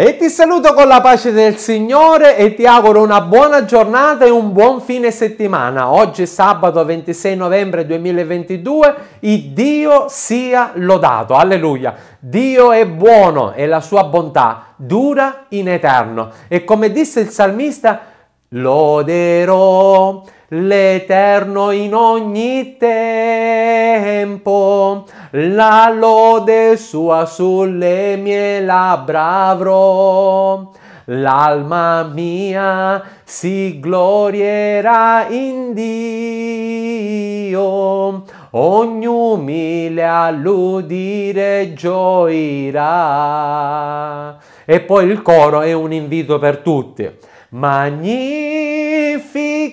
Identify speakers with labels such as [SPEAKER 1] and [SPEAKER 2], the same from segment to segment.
[SPEAKER 1] E ti saluto con la pace del Signore e ti auguro una buona giornata e un buon fine settimana. Oggi è sabato 26 novembre 2022, il Dio sia lodato. Alleluia. Dio è buono e la sua bontà dura in eterno. E come disse il salmista, loderò l'Eterno in ogni tempo, la lode sua sulle mie labbra avrò. L'alma mia si glorierà in Dio, ogni umile all'udire gioirà. E poi il coro è un invito per tutti. Magnifico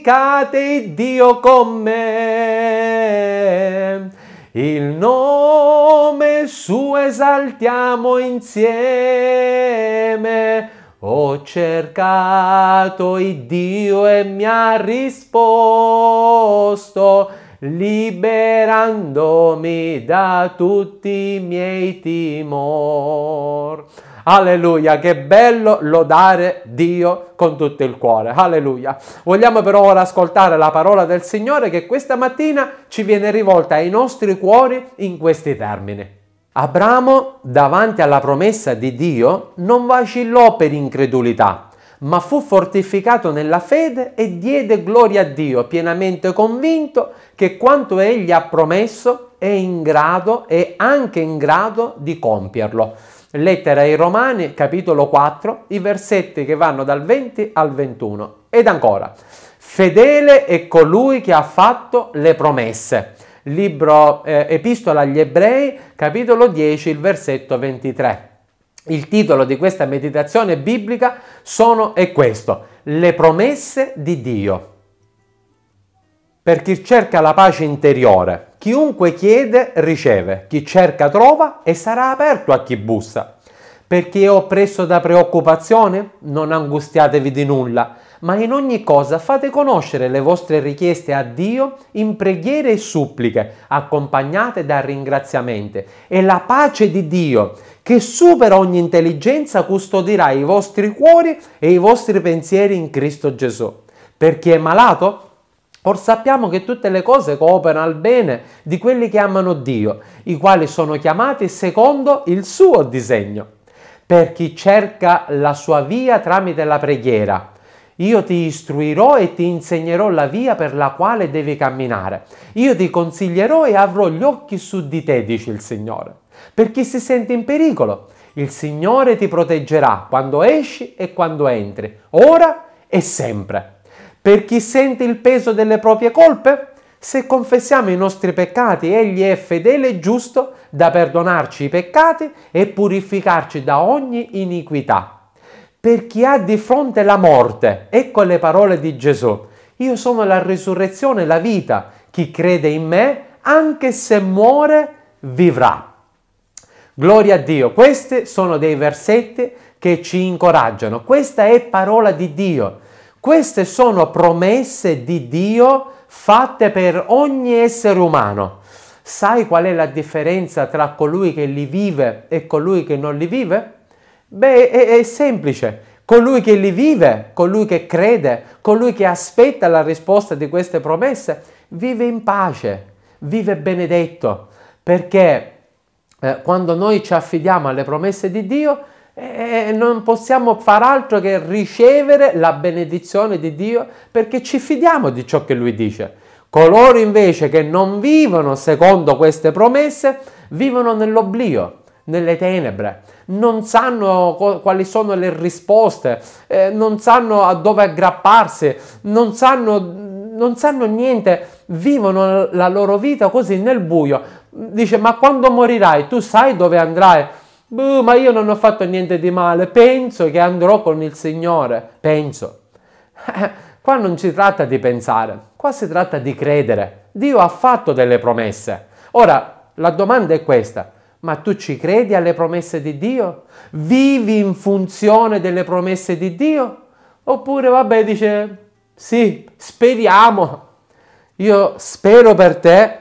[SPEAKER 1] glorificate Dio con me. Il nome suo esaltiamo insieme. Ho cercato il Dio e mi ha risposto, liberandomi da tutti i miei timori. Alleluia, che bello lodare Dio con tutto il cuore. Alleluia. Vogliamo però ora ascoltare la parola del Signore che questa mattina ci viene rivolta ai nostri cuori in questi termini. Abramo, davanti alla promessa di Dio, non vacillò per incredulità, ma fu fortificato nella fede e diede gloria a Dio, pienamente convinto che quanto egli ha promesso è in grado, e anche in grado di compierlo lettera ai Romani, capitolo 4, i versetti che vanno dal 20 al 21. Ed ancora, fedele è colui che ha fatto le promesse. Libro eh, Epistola agli Ebrei, capitolo 10, il versetto 23. Il titolo di questa meditazione biblica sono, è questo, le promesse di Dio. Per chi cerca la pace interiore, Chiunque chiede riceve, chi cerca trova e sarà aperto a chi bussa. Perché è oppresso da preoccupazione? Non angustiatevi di nulla, ma in ogni cosa fate conoscere le vostre richieste a Dio in preghiere e suppliche, accompagnate da ringraziamenti. E la pace di Dio, che supera ogni intelligenza, custodirà i vostri cuori e i vostri pensieri in Cristo Gesù. Per chi è malato, Or sappiamo che tutte le cose cooperano al bene di quelli che amano Dio, i quali sono chiamati secondo il suo disegno. Per chi cerca la sua via tramite la preghiera, io ti istruirò e ti insegnerò la via per la quale devi camminare. Io ti consiglierò e avrò gli occhi su di te, dice il Signore. Per chi si sente in pericolo, il Signore ti proteggerà quando esci e quando entri, ora e sempre. Per chi sente il peso delle proprie colpe? Se confessiamo i nostri peccati, Egli è fedele e giusto da perdonarci i peccati e purificarci da ogni iniquità. Per chi ha di fronte la morte, ecco le parole di Gesù. Io sono la risurrezione e la vita. Chi crede in me, anche se muore, vivrà. Gloria a Dio. Questi sono dei versetti che ci incoraggiano. Questa è parola di Dio queste sono promesse di Dio fatte per ogni essere umano. Sai qual è la differenza tra colui che li vive e colui che non li vive? Beh, è, è semplice. Colui che li vive, colui che crede, colui che aspetta la risposta di queste promesse, vive in pace, vive benedetto, perché eh, quando noi ci affidiamo alle promesse di Dio, e eh, non possiamo far altro che ricevere la benedizione di Dio perché ci fidiamo di ciò che Lui dice. Coloro invece che non vivono secondo queste promesse vivono nell'oblio, nelle tenebre, non sanno quali sono le risposte, eh, non sanno a dove aggrapparsi, non sanno, non sanno niente, vivono la loro vita così nel buio. Dice, ma quando morirai tu sai dove andrai? Buh, ma io non ho fatto niente di male, penso che andrò con il Signore, penso. Eh, qua non si tratta di pensare, qua si tratta di credere. Dio ha fatto delle promesse. Ora, la domanda è questa, ma tu ci credi alle promesse di Dio? Vivi in funzione delle promesse di Dio? Oppure, vabbè, dice, sì, speriamo. Io spero per te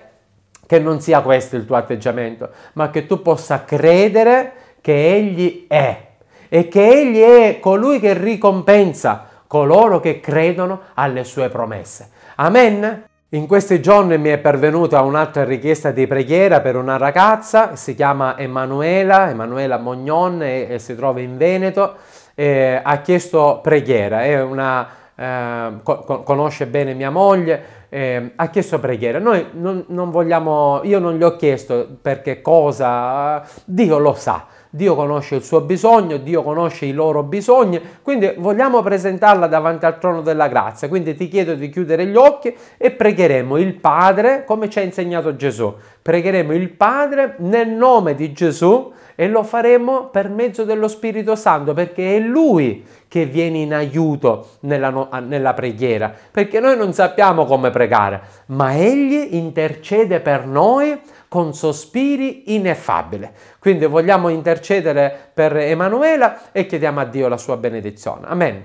[SPEAKER 1] che non sia questo il tuo atteggiamento, ma che tu possa credere che Egli è e che Egli è colui che ricompensa coloro che credono alle sue promesse. Amen? In questi giorni mi è pervenuta un'altra richiesta di preghiera per una ragazza, si chiama Emanuela, Emanuela Mognon e, e si trova in Veneto, ha chiesto preghiera, una, eh, co conosce bene mia moglie, eh, ha chiesto preghiera. Noi non, non vogliamo, io non gli ho chiesto perché cosa, Dio lo sa. Dio conosce il suo bisogno, Dio conosce i loro bisogni, quindi vogliamo presentarla davanti al trono della grazia. Quindi ti chiedo di chiudere gli occhi e pregheremo il Padre come ci ha insegnato Gesù. Pregheremo il Padre nel nome di Gesù e lo faremo per mezzo dello Spirito Santo perché è Lui che viene in aiuto nella, nella preghiera, perché noi non sappiamo come pregare, ma Egli intercede per noi con sospiri ineffabili. Quindi vogliamo intercedere per Emanuela e chiediamo a Dio la sua benedizione. Amen.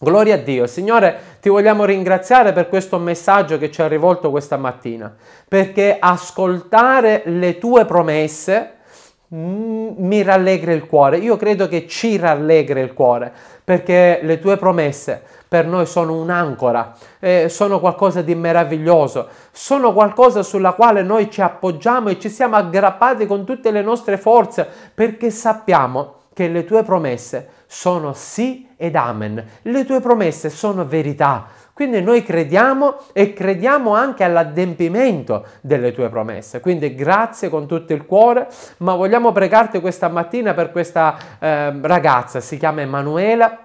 [SPEAKER 1] Gloria a Dio. Signore, ti vogliamo ringraziare per questo messaggio che ci ha rivolto questa mattina, perché ascoltare le tue promesse Mm, mi rallegra il cuore, io credo che ci rallegra il cuore, perché le tue promesse per noi sono un'ancora, eh, sono qualcosa di meraviglioso, sono qualcosa sulla quale noi ci appoggiamo e ci siamo aggrappati con tutte le nostre forze, perché sappiamo che le tue promesse sono sì ed amen, le tue promesse sono verità, quindi noi crediamo e crediamo anche all'adempimento delle tue promesse. Quindi grazie con tutto il cuore, ma vogliamo pregarti questa mattina per questa eh, ragazza, si chiama Emanuela.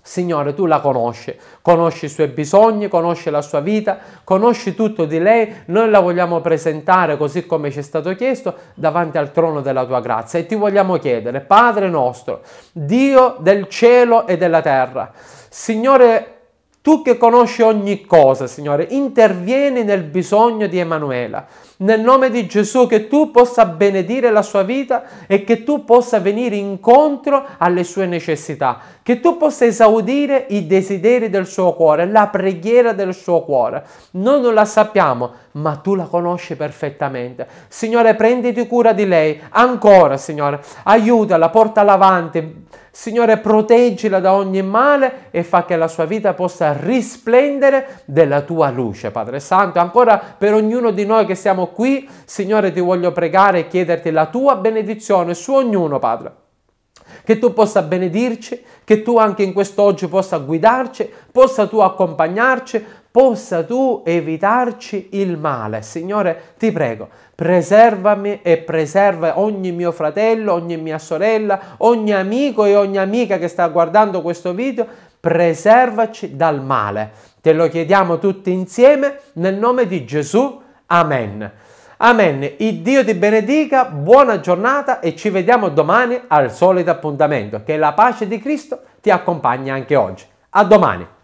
[SPEAKER 1] Signore, tu la conosci, conosci i suoi bisogni, conosci la sua vita, conosci tutto di lei, noi la vogliamo presentare così come ci è stato chiesto davanti al trono della tua grazia e ti vogliamo chiedere, Padre nostro, Dio del cielo e della terra, Signore tu che conosci ogni cosa, Signore, intervieni nel bisogno di Emanuela, nel nome di Gesù, che tu possa benedire la sua vita e che tu possa venire incontro alle sue necessità, che tu possa esaudire i desideri del suo cuore, la preghiera del suo cuore. Noi non la sappiamo, ma tu la conosci perfettamente. Signore, prenditi cura di lei ancora, Signore, aiutala, portala avanti. Signore, proteggila da ogni male e fa che la sua vita possa risplendere della tua luce, Padre Santo. Ancora per ognuno di noi che siamo qui, Signore, ti voglio pregare e chiederti la tua benedizione su ognuno, Padre che tu possa benedirci, che tu anche in quest'oggi possa guidarci, possa tu accompagnarci, possa tu evitarci il male. Signore, ti prego, preservami e preserva ogni mio fratello, ogni mia sorella, ogni amico e ogni amica che sta guardando questo video, preservaci dal male. Te lo chiediamo tutti insieme nel nome di Gesù. Amen. Amen. Il Dio ti benedica, buona giornata e ci vediamo domani al solito appuntamento. Che la pace di Cristo ti accompagni anche oggi. A domani.